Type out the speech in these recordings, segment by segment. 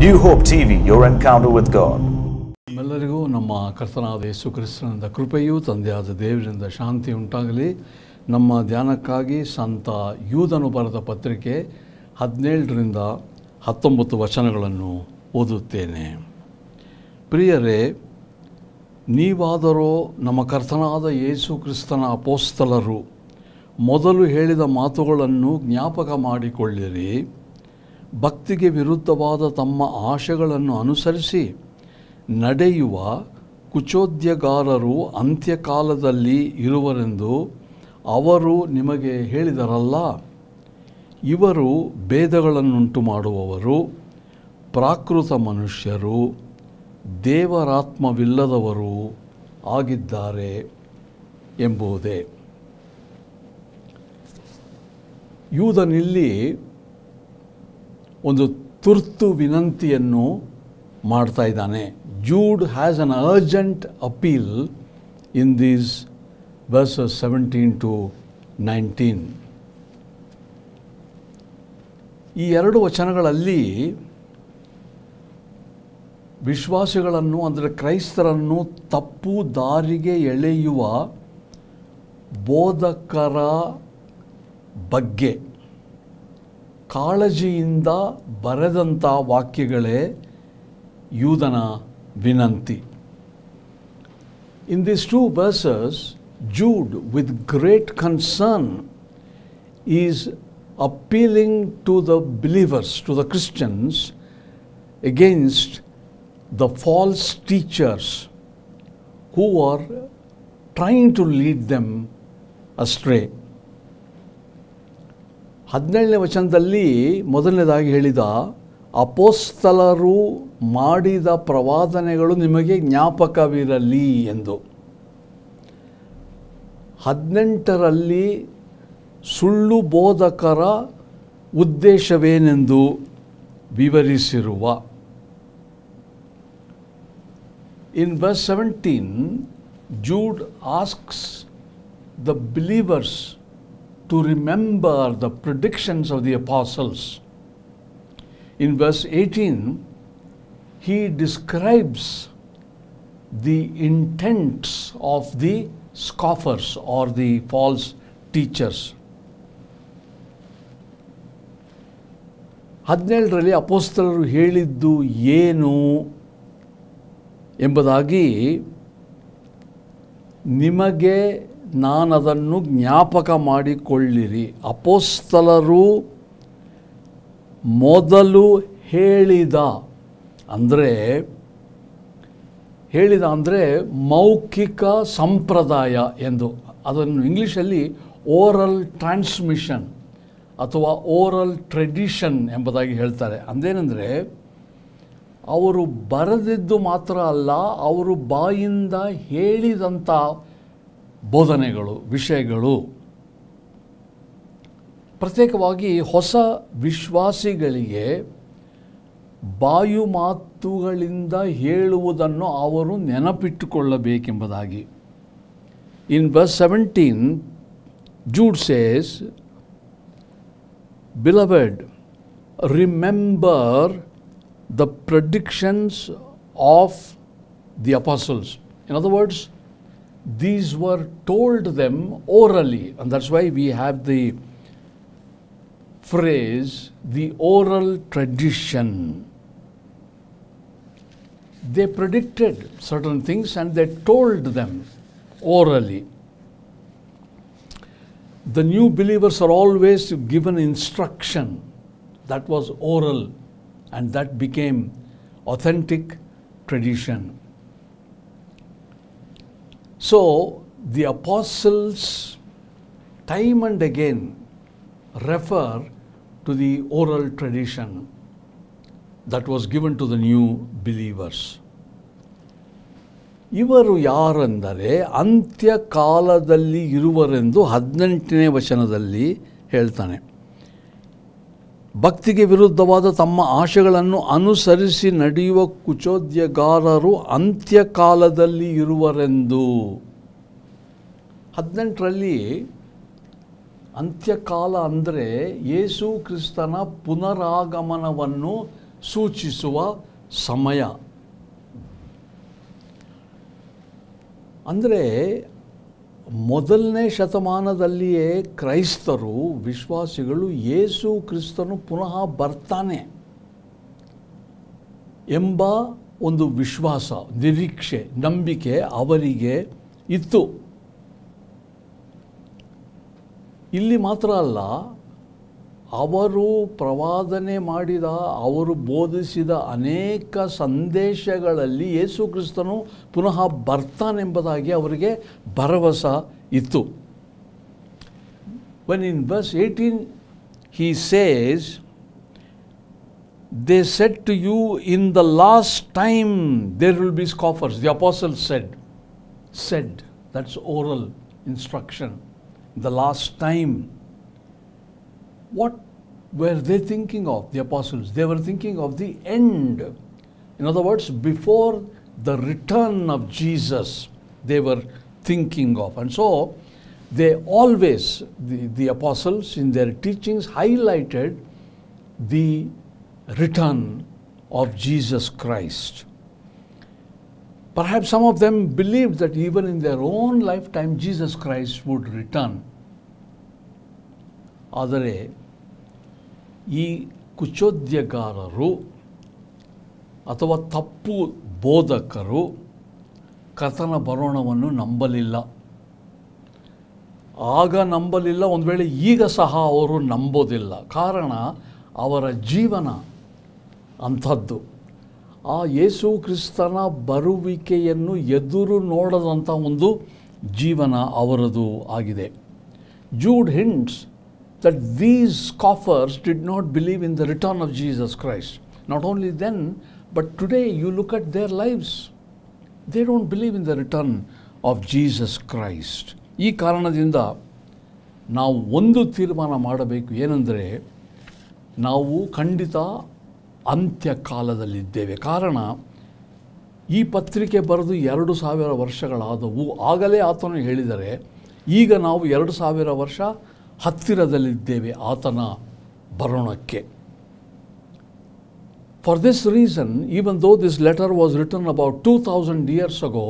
New Hope TV your encounter with God ನಮ್ಮೆಲ್ಲರಿಗೂ ನಮ್ಮ ಕರ್ತನಾದ ಯೇಸು ಕ್ರಿಸ್ತನಿಂದ ಕೃಪೆಯು ತಂದೆಯಾದ ದೇವರಿಂದ ಶಾಂತಿ ಉಂಟಾಗಲಿ ನಮ್ಮ ಧ್ಯಾನಕ್ಕಾಗಿ ಸಂತ ಯೂದನು ಬರೆದ ಪತ್ರಿಕೆ ಹದಿನೇಳರಿಂದ ಹತ್ತೊಂಬತ್ತು ವಚನಗಳನ್ನು ಓದುತ್ತೇನೆ ಪ್ರಿಯರೇ ನೀವಾದರೂ ನಮ್ಮ ಕರ್ತನಾದ ಯೇಸು ಕ್ರಿಸ್ತನ ಅಪೋಸ್ತಲರು ಮೊದಲು ಹೇಳಿದ ಮಾತುಗಳನ್ನು ಜ್ಞಾಪಕ ಮಾಡಿಕೊಳ್ಳಿರಿ ಭಕ್ತಿಗೆ ವಿರುದ್ಧವಾದ ತಮ್ಮ ಆಶೆಗಳನ್ನು ಅನುಸರಿಸಿ ನಡೆಯುವ ಕುಚೋದ್ಯಗಾರರು ಅಂತ್ಯಕಾಲದಲ್ಲಿ ಇರುವರೆಂದು ಅವರು ನಿಮಗೆ ಹೇಳಿದರಲ್ಲ ಇವರು ಭೇದಗಳನ್ನುಂಟು ಮಾಡುವವರು ಪ್ರಾಕೃತ ಮನುಷ್ಯರು ದೇವರಾತ್ಮವಿಲ್ಲದವರು ಆಗಿದ್ದಾರೆ ಎಂಬುದೇ ಯೂದನಿಲ್ಲಿ ಒಂದು ತುರ್ತು ವಿನಂತಿಯನ್ನು ಮಾಡ್ತಾ ಇದ್ದಾನೆ Jude has an urgent appeal in these verse seventeen to nineteen ಈ ಎರಡು ವಚನಗಳಲ್ಲಿ ವಿಶ್ವಾಸಿಗಳನ್ನು ಅಂದರೆ ಕ್ರೈಸ್ತರನ್ನು ತಪ್ಪು ದಾರಿಗೆ ಎಳೆಯುವ ಬೋಧಕರ ಬಗ್ಗೆ ಕಾಳಜಿಯಿಂದ ಬರೆದಂಥ ವಾಕ್ಯಗಳೇ ಯೂದನ ವಿನಂತಿ In these two verses, Jude, with great concern, is appealing to the believers, to the Christians, against the false teachers who are trying to lead them astray. ಹದಿನೇಳನೇ ವಚನದಲ್ಲಿ ಮೊದಲನೇದಾಗಿ ಹೇಳಿದ ಅಪೋಸ್ತಲರು ಮಾಡಿದ ಪ್ರವಾದನೆಗಳು ನಿಮಗೆ ಜ್ಞಾಪಕವಿರಲಿ ಎಂದು ಹದಿನೆಂಟರಲ್ಲಿ ಸುಳ್ಳು ಬೋಧಕರ ಉದ್ದೇಶವೇನೆಂದು ವಿವರಿಸಿರುವ ಇನ್ ಬ seventeen Jude asks the believers to remember the predictions of the apostles. In verse 18, he describes the intents of the scoffers or the false teachers. ಹದಿನೇಳರಲ್ಲಿ ಅಪೋಸ್ತಲರು ಹೇಳಿದ್ದು ಏನು ಎಂಬುದಾಗಿ ನಿಮಗೆ ನಾನದನ್ನು ಜ್ಞಾಪಕ ಮಾಡಿಕೊಳ್ಳಿರಿ ಅಪೋಸ್ತಲರು ಮೊದಲು ಹೇಳಿದ ಅಂದರೆ ಹೇಳಿದ ಅಂದರೆ ಮೌಖಿಕ ಸಂಪ್ರದಾಯ ಎಂದು ಅದನ್ನು ಇಂಗ್ಲೀಷಲ್ಲಿ ಓರಲ್ ಟ್ರಾನ್ಸ್ಮಿಷನ್ ಅಥವಾ ಓರಲ್ ಟ್ರೆಡಿಷನ್ ಎಂಬುದಾಗಿ ಹೇಳ್ತಾರೆ ಅಂದೇನೆಂದರೆ ಅವರು ಬರೆದಿದ್ದು ಮಾತ್ರ ಅಲ್ಲ ಅವರು ಬಾಯಿಂದ ಹೇಳಿದಂಥ ಬೋಧನೆಗಳು ವಿಷಯಗಳು ಪ್ರತ್ಯೇಕವಾಗಿ ಹೊಸ ವಿಶ್ವಾಸಿಗಳಿಗೆ ಬಾಯು ಮಾತುಗಳಿಂದ ಹೇಳುವುದನ್ನು ಅವರು ನೆನಪಿಟ್ಟುಕೊಳ್ಳಬೇಕೆಂಬುದಾಗಿ in verse seventeen Jude says beloved remember the predictions of the apostles in other words these were told them orally. And that's why we have the phrase, the oral tradition. They predicted certain things and they told them orally. The new believers are always given instruction that was oral and that became authentic tradition. So, the apostles time and again refer to the oral tradition that was given to the new believers. ಇವರು ಯಾರೆಂದರೆ ಅಂತ್ಯಕಾಲದಲ್ಲಿ ಇರುವರೆಂದು ಹದಿನೆಂಟನೇ ವಚನದಲ್ಲಿ ಹೇಳ್ತಾನೆ ಭಕ್ತಿಗೆ ವಿರುದ್ಧವಾದ ತಮ್ಮ ಆಶೆಗಳನ್ನು ಅನುಸರಿಸಿ ನಡೆಯುವ ಕುಚೋದ್ಯಗಾರರು ಅಂತ್ಯಕಾಲದಲ್ಲಿ ಇರುವರೆಂದು ಹದಿನೆಂಟರಲ್ಲಿ ಅಂತ್ಯಕಾಲ ಅಂದರೆ ಯೇಸು ಕ್ರಿಸ್ತನ ಪುನರಾಗಮನವನ್ನು ಸೂಚಿಸುವ ಸಮಯ ಅಂದರೆ ಮೊದಲನೇ ಶತಮಾನದಲ್ಲಿಯೇ ಕ್ರೈಸ್ತರು ವಿಶ್ವಾಸಿಗಳು ಯೇಸು ಕ್ರಿಸ್ತನು ಪುನಃ ಬರ್ತಾನೆ ಎಂಬ ಒಂದು ವಿಶ್ವಾಸ ನಿರೀಕ್ಷೆ ನಂಬಿಕೆ ಅವರಿಗೆ ಇತ್ತು ಇಲ್ಲಿ ಮಾತ್ರ ಅಲ್ಲ ಅವರು ಪ್ರವಾದನೆ ಮಾಡಿದ ಅವರು ಬೋಧಿಸಿದ ಅನೇಕ ಸಂದೇಶಗಳಲ್ಲಿ ಯೇಸು ಕ್ರಿಸ್ತನು ಪುನಃ ಬರ್ತಾನೆಂಬುದಾಗಿ ಅವರಿಗೆ ಭರವಸ ಇತ್ತು when in verse eighteen he says they said to you in the last time there will be scoffers the apostle said said that's oral instruction the last time what were they thinking of, the apostles? They were thinking of the end. In other words, before the return of Jesus, they were thinking of. And so, they always, the, the apostles in their teachings, highlighted the return of Jesus Christ. Perhaps some of them believed that even in their own lifetime, Jesus Christ would return. way. ಈ ಕುಚೋದ್ಯಗಾರರು ಅಥವಾ ತಪ್ಪು ಬೋಧಕರು ಕಥನ ಬರೋಣವನ್ನು ನಂಬಲಿಲ್ಲ ಆಗ ನಂಬಲಿಲ್ಲ ಒಂದು ವೇಳೆ ಈಗ ಸಹ ಅವರು ನಂಬೋದಿಲ್ಲ ಕಾರಣ ಅವರ ಜೀವನ ಅಂಥದ್ದು ಆ ಯೇಸು ಕ್ರಿಸ್ತನ ಬರುವಿಕೆಯನ್ನು ಎದುರು ನೋಡದಂಥ ಒಂದು ಜೀವನ ಅವರದು ಆಗಿದೆ Jude hints that these scoffers did not believe in the return of Jesus Christ. Not only then, but today you look at their lives. They don't believe in the return of Jesus Christ. ಈ ಕಾರಣದಿಂದ ನಾವು ಒಂದು ತೀರ್ಮಾನ ಮಾಡಬೇಕು ಏನೆಂದರೆ ನಾವು ಖಂಡಿತ ಅಂತ್ಯಕಾಲದಲ್ಲಿದ್ದೇವೆ ಕಾರಣ ಈ ಪತ್ರಿಕೆ ಬರೆದು ಎರಡು ಸಾವಿರ ವರ್ಷಗಳಾದವು ಆಗಲೇ ಆತನು ಹೇಳಿದರೆ ಈಗ ನಾವು ಎರಡು ಸಾವಿರ ವರ್ಷ ಹತ್ತಿರದಲ್ಲಿದ್ದೇವೆ ಆತನ ಬರೋಣಕ್ಕೆ For this reason, even though this letter was written about 2000 years ago,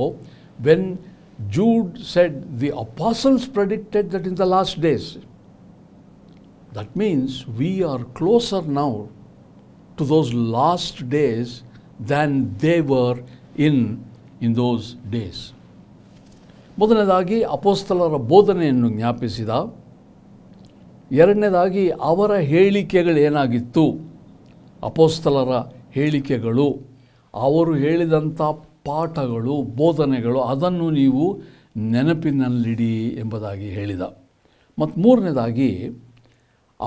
when Jude said the apostles predicted that in the last days, that means we are closer now to those last days than they were in, in those days. ಮೊದಲನೇದಾಗಿ ಅಪೋಸ್ತಲರ ಬೋಧನೆಯನ್ನು ಜ್ಞಾಪಿಸಿದ ಎರಡನೇದಾಗಿ ಅವರ ಹೇಳಿಕೆಗಳೇನಾಗಿತ್ತು ಅಪೋಸ್ತಲರ ಹೇಳಿಕೆಗಳು ಅವರು ಹೇಳಿದಂಥ ಪಾಠಗಳು ಬೋಧನೆಗಳು ಅದನ್ನು ನೀವು ನೆನಪಿನಲ್ಲಿಡಿ ಎಂಬುದಾಗಿ ಹೇಳಿದ ಮತ್ತು ಮೂರನೇದಾಗಿ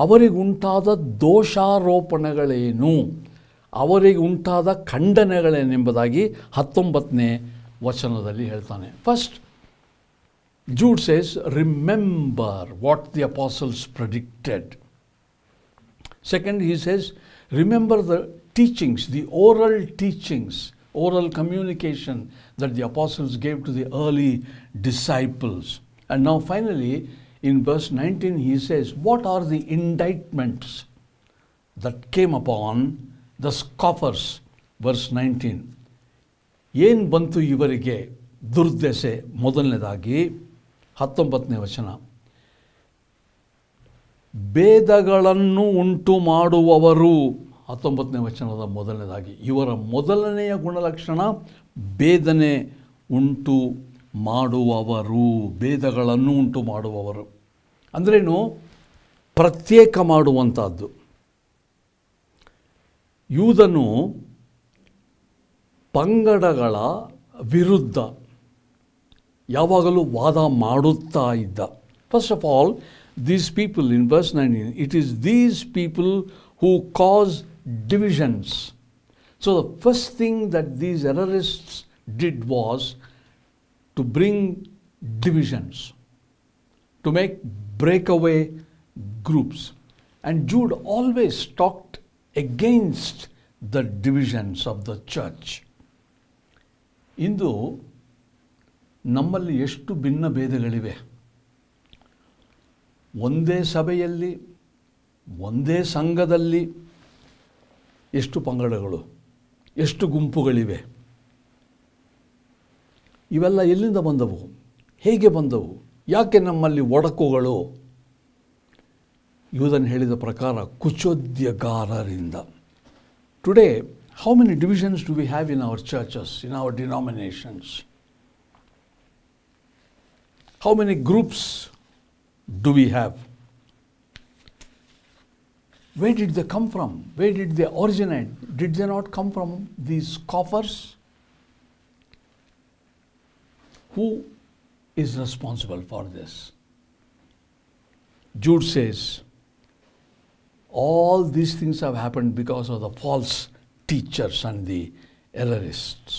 ಅವರಿಗುಂಟಾದ ದೋಷಾರೋಪಣೆಗಳೇನು ಅವರಿಗುಂಟಾದ ಖಂಡನೆಗಳೇನೆಂಬುದಾಗಿ ಹತ್ತೊಂಬತ್ತನೇ ವಚನದಲ್ಲಿ ಹೇಳ್ತಾನೆ first Jude says, remember what the apostles predicted. Second, he says, remember the teachings, the oral teachings, oral communication that the apostles gave to the early disciples. And now, finally, in verse 19, he says, What are the indictments that came upon the scoffers? Verse 19. ಏನು ಬಂತು ಇವರಿಗೆ ದುರ್ದೆಸೆ ಮೊದಲನೇದಾಗಿ ಹತ್ತೊಂಬತ್ತನೇ ವಚನ ಭೇದಗಳನ್ನು ಉಂಟು ಮಾಡುವವರು ಹತ್ತೊಂಬತ್ತನೇ ವಚನದ ಮೊದಲನೇದಾಗಿ ಇವರ ಮೊದಲನೆಯ ಗುಣಲಕ್ಷಣ ಭೇದನೆ ಉಂಟು ಮಾಡುವವರು ಭೇದಗಳನ್ನು ಉಂಟು ಮಾಡುವವರು ಅಂದ್ರೇನು ಪ್ರತ್ಯೇಕ ಮಾಡುವಂಥದ್ದು ಯೂದನು ಪಂಗಡಗಳ ವಿರುದ್ಧ ಯಾವಾಗಲೂ ವಾದ ಮಾಡುತ್ತಾ ಇದ್ದ first of all these people in verse nineteen it is these people who cause divisions so the first thing that these errorists did was to bring divisions, to make breakaway groups. And Jude always talked against the divisions of the church. ಇಂದು ನಮ್ಮಲ್ಲಿ ಎಷ್ಟು ಭಿನ್ನ ಭೇದಗಳಿವೆ ಒಂದೇ ಸಭೆಯಲ್ಲಿ ಒಂದೇ ಸಂಘದಲ್ಲಿ ಎಷ್ಟು ಪಂಗಡಗಳು ಎಷ್ಟು ಗುಂಪುಗಳಿವೆ ಇವೆಲ್ಲ ಎಲ್ಲಿಂದ ಬಂದವು ಹೇಗೆ ಬಂದವು ಯಾಕೆ ನಮ್ಮಲ್ಲಿ ಒಡಕುಗಳು ಇವುದನ್ನು ಹೇಳಿದ ಪ್ರಕಾರ ಕುಚೋದ್ಯಗಾರರಿಂದ today how many divisions do we have in our churches in our denominations How many groups do we have? Where did they come from? Where did they originate? Did they not come from these coffers? Who is responsible for this? Jude says, all these things have happened because of the false teachers and the errorists.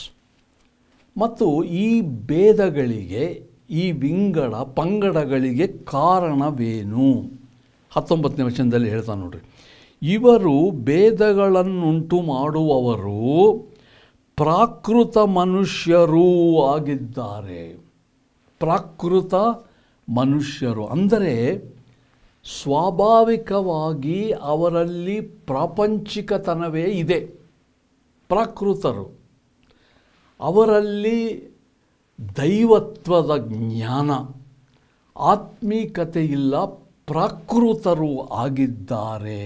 ಮತ್ತು ಈ ಭೇದಗಳಿಗೆ ಈ ವಿಂಗಡ ಪಂಗಡಗಳಿಗೆ ಕಾರಣವೇನು ಹತ್ತೊಂಬತ್ತನೇ ವಚನದಲ್ಲಿ ಹೇಳ್ತಾನೆ ನೋಡ್ರಿ ಇವರು ಭೇದಗಳನ್ನುಂಟು ಮಾಡುವವರು ಪ್ರಾಕೃತ ಮನುಷ್ಯರೂ ಆಗಿದ್ದಾರೆ ಪ್ರಾಕೃತ ಮನುಷ್ಯರು ಅಂದರೆ ಸ್ವಾಭಾವಿಕವಾಗಿ ಅವರಲ್ಲಿ ಪ್ರಾಪಂಚಿಕತನವೇ ಇದೆ ಪ್ರಾಕೃತರು ಅವರಲ್ಲಿ ದೈವತ್ವದ ಜ್ಞಾನ ಆತ್ಮೀಕತೆ ಇಲ್ಲ ಪ್ರಾಕೃತರು ಆಗಿದ್ದಾರೆ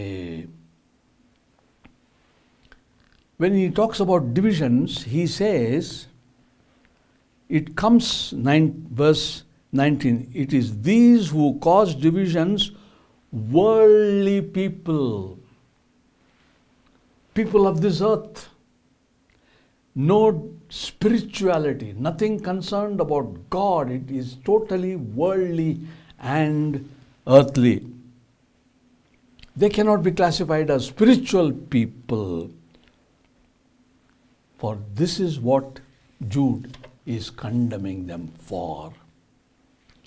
when he talks about divisions he says it comes nine verse nineteen it is these who cause divisions worldly people, people of this earth. No spirituality, nothing concerned about God. It is totally worldly and earthly. They cannot be classified as spiritual people. For this is what Jude is condemning them for.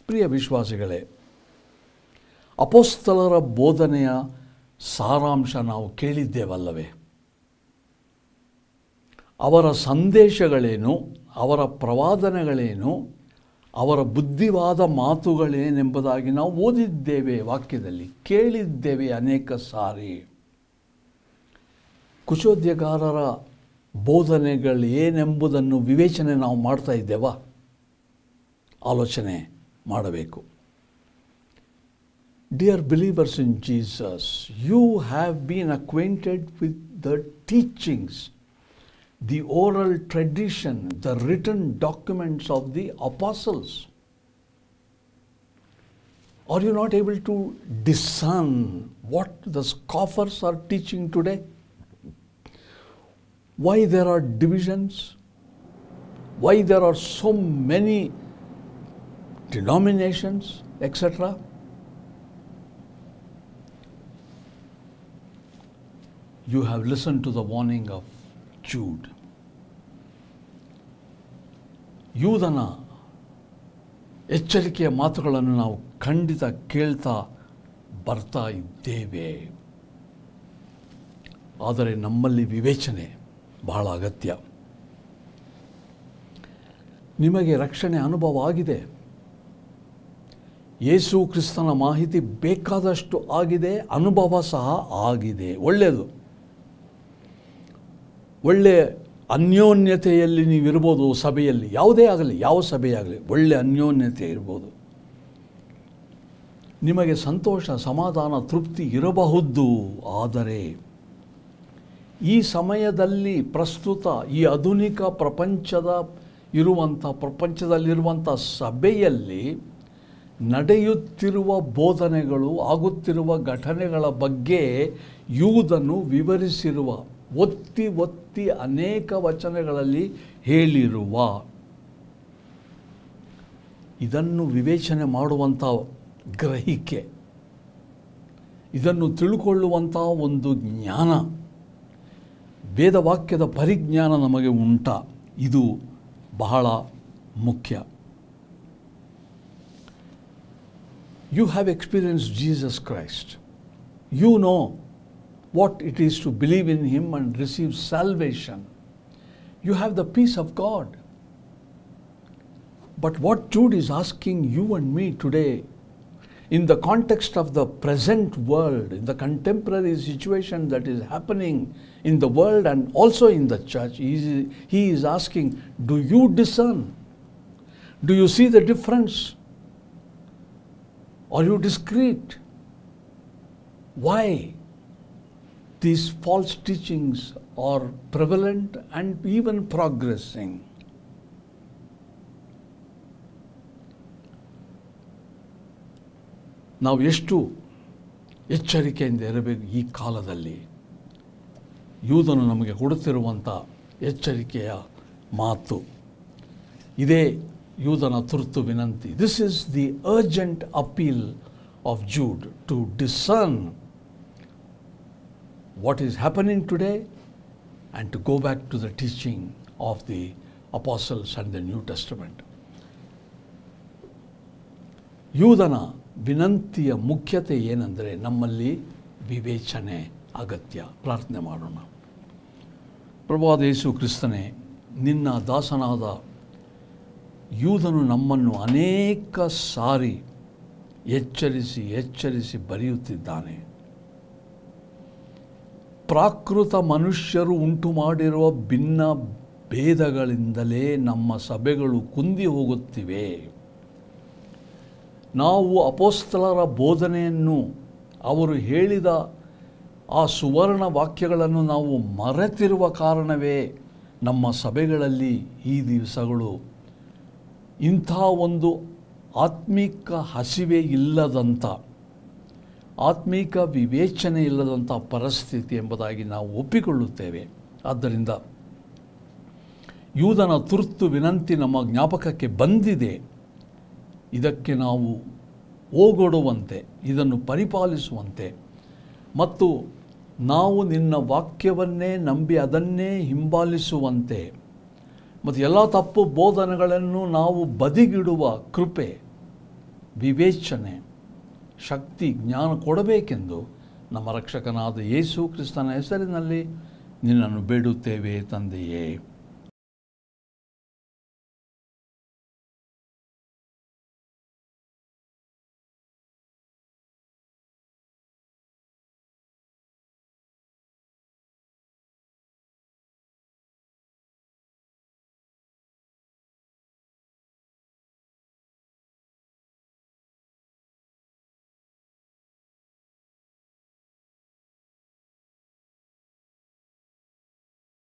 ಪ್ರಿಯ ವಿಶ್ವಾಸಿಗಳೇ ಅಪೋಸ್ತಲರ ಬೋಧನೆಯ ಸಾರಾಂಶ ನಾವು ಕೇಳಿದ್ದೇವಲ್ಲವೇ ಅವರ ಸಂದೇಶಗಳೇನು ಅವರ ಪ್ರವಾದನೆಗಳೇನು ಅವರ ಬುದ್ಧಿವಾದ ಮಾತುಗಳೇನೆಂಬುದಾಗಿ ನಾವು ಓದಿದ್ದೇವೆ ವಾಕ್ಯದಲ್ಲಿ ಕೇಳಿದ್ದೇವೆ ಅನೇಕ ಸಾರಿ ಕುಶೋದ್ಯಗಾರರ ಏನೆಂಬುದನ್ನು ವಿವೇಚನೆ ನಾವು ಮಾಡ್ತಾ ಇದ್ದೇವಾ ಆಲೋಚನೆ ಮಾಡಬೇಕು dear believers in Jesus you have been acquainted with the teachings the oral tradition, the written documents of the apostles? Are you not able to discern what the scoffers are teaching today? Why there are divisions? Why there are so many denominations, etc.? You have listened to the warning of Jude ಯೂದನ ಎಚ್ಚರಿಕೆಯ ಮಾತುಗಳನ್ನು ನಾವು ಖಂಡಿತ ಕೇಳ್ತಾ ಬರ್ತಾ ಇದ್ದೇವೆ ಆದರೆ ನಮ್ಮಲ್ಲಿ ವಿವೇಚನೆ ಬಹಳ ಅಗತ್ಯ ನಿಮಗೆ ರಕ್ಷಣೆ ಅನುಭವ ಆಗಿದೆ ಯೇಸು ಕ್ರಿಸ್ತನ ಮಾಹಿತಿ ಬೇಕಾದಷ್ಟು ಆಗಿದೆ ಅನುಭವ ಸಹ ಆಗಿದೆ ಒಳ್ಳೆಯದು ಒಳ್ಳೆಯ ಅನ್ಯೋನ್ಯತೆಯಲ್ಲಿ ನೀವಿರ್ಬೋದು ಸಭೆಯಲ್ಲಿ ಯಾವುದೇ ಆಗಲಿ ಯಾವ ಸಭೆಯಾಗಲಿ ಒಳ್ಳೆ ಅನ್ಯೋನ್ಯತೆ ಇರ್ಬೋದು ನಿಮಗೆ ಸಂತೋಷ ಸಮಾಧಾನ ತೃಪ್ತಿ ಇರಬಹುದು ಆದರೆ ಈ ಸಮಯದಲ್ಲಿ ಪ್ರಸ್ತುತ ಈ ಆಧುನಿಕ ಪ್ರಪಂಚದ ಇರುವಂಥ ಪ್ರಪಂಚದಲ್ಲಿರುವಂಥ ಸಭೆಯಲ್ಲಿ ನಡೆಯುತ್ತಿರುವ ಬೋಧನೆಗಳು ಆಗುತ್ತಿರುವ ಘಟನೆಗಳ ಬಗ್ಗೆ ಯುವುದನ್ನು ವಿವರಿಸಿರುವ ಒತ್ತಿ ಒತ್ತಿ ಅನೇಕ ವಚನಗಳಲ್ಲಿ ಹೇಳಿರುವ ಇದನ್ನು ವಿವೇಚನೆ ಮಾಡುವಂಥ ಗ್ರಹಿಕೆ ಇದನ್ನು ತಿಳ್ಕೊಳ್ಳುವಂಥ ಒಂದು ಜ್ಞಾನ ವೇದವಾಕ್ಯದ ಪರಿಜ್ಞಾನ ನಮಗೆ ಉಂಟ ಇದು ಬಹಳ ಮುಖ್ಯ you have experience Jesus Christ you know what it is to believe in Him and receive salvation, you have the peace of God. But what Jude is asking you and me today, in the context of the present world, in the contemporary situation that is happening in the world and also in the church, he is, asking, Do you discern? Do you see the difference? Are you discreet? Why? these false teachings are prevalent and even progressing. ನಾವು ಎಷ್ಟು ಎಚ್ಚರಿಕೆಯಿಂದ ಇರಬೇಕು ಈ ಕಾಲದಲ್ಲಿ ಯೂದನು ನಮಗೆ ಕೊಡುತ್ತಿರುವಂಥ ಎಚ್ಚರಿಕೆಯ ಮಾತು ಇದೇ ಯೂದನ ತುರ್ತು ವಿನಂತಿ this is the urgent appeal of Jude to discern what is happening today and to go back to the teaching of the apostles and the new Testament. ಯೂದನ ವಿನಂತಿಯ ಮುಖ್ಯತೆ ಏನೆಂದರೆ ನಮ್ಮಲ್ಲಿ ವಿವೇಚನೆ ಅಗತ್ಯ ಪ್ರಾರ್ಥನೆ ಮಾಡೋಣ ಪ್ರಭಾದ ಯೇಸು ಕ್ರಿಸ್ತನೇ ನಿನ್ನ ದಾಸನಾದ ಯೂದನು ನಮ್ಮನ್ನು ಅನೇಕ ಸಾರಿ ಎಚ್ಚರಿಸಿ ಎಚ್ಚರಿಸಿ ಬರೆಯುತ್ತಿದ್ದಾನೆ ಪ್ರಾಕೃತ ಮನುಷ್ಯರು ಉಂಟು ಮಾಡಿರುವ ಭಿನ್ನ ಭೇದಗಳಿಂದಲೇ ನಮ್ಮ ಸಭೆಗಳು ಕುಂದಿ ಹೋಗುತ್ತಿವೆ ನಾವು ಅಪೋಸ್ತಲರ ಬೋಧನೆಯನ್ನು ಅವರು ಹೇಳಿದ ಆ ಸುವರ್ಣ ವಾಕ್ಯಗಳನ್ನು ನಾವು ಮರೆತಿರುವ ಕಾರಣವೇ ನಮ್ಮ ಸಭೆಗಳಲ್ಲಿ ಈ ದಿವಸಗಳು ಇಂಥ ಒಂದು ಆತ್ಮಿಕ ಹಸಿವೆ ಇಲ್ಲದಂಥ ಆತ್ಮೀಕ ವಿವೇಚನೆ ಇಲ್ಲದಂಥ ಪರಿಸ್ಥಿತಿ ಎಂಬುದಾಗಿ ನಾವು ಒಪ್ಪಿಕೊಳ್ಳುತ್ತೇವೆ ಆದ್ದರಿಂದ ಯೂದನ ತುರ್ತು ವಿನಂತಿ ನಮ್ಮ ಜ್ಞಾಪಕಕ್ಕೆ ಬಂದಿದೆ ಇದಕ್ಕೆ ನಾವು ಓಗೊಡುವಂತೆ ಇದನ್ನು ಪರಿಪಾಲಿಸುವಂತೆ ಮತ್ತು ನಾವು ನಿನ್ನ ವಾಕ್ಯವನ್ನೇ ನಂಬಿ ಅದನ್ನೇ ಹಿಂಬಾಲಿಸುವಂತೆ ಮತ್ತು ಎಲ್ಲ ತಪ್ಪು ಬೋಧನೆಗಳನ್ನು ನಾವು ಬದಿಗಿಡುವ ಕೃಪೆ ವಿವೇಚನೆ ಶಕ್ತಿ ಜ್ಞಾನ ಕೊಡಬೇಕೆಂದು ನಮ್ಮ ರಕ್ಷಕನಾದ ಯೇಸು ಕ್ರಿಸ್ತನ ಹೆಸರಿನಲ್ಲಿ ನಿನ್ನನ್ನು ಬೇಡುತ್ತೇವೆ ತಂದೆಯೇ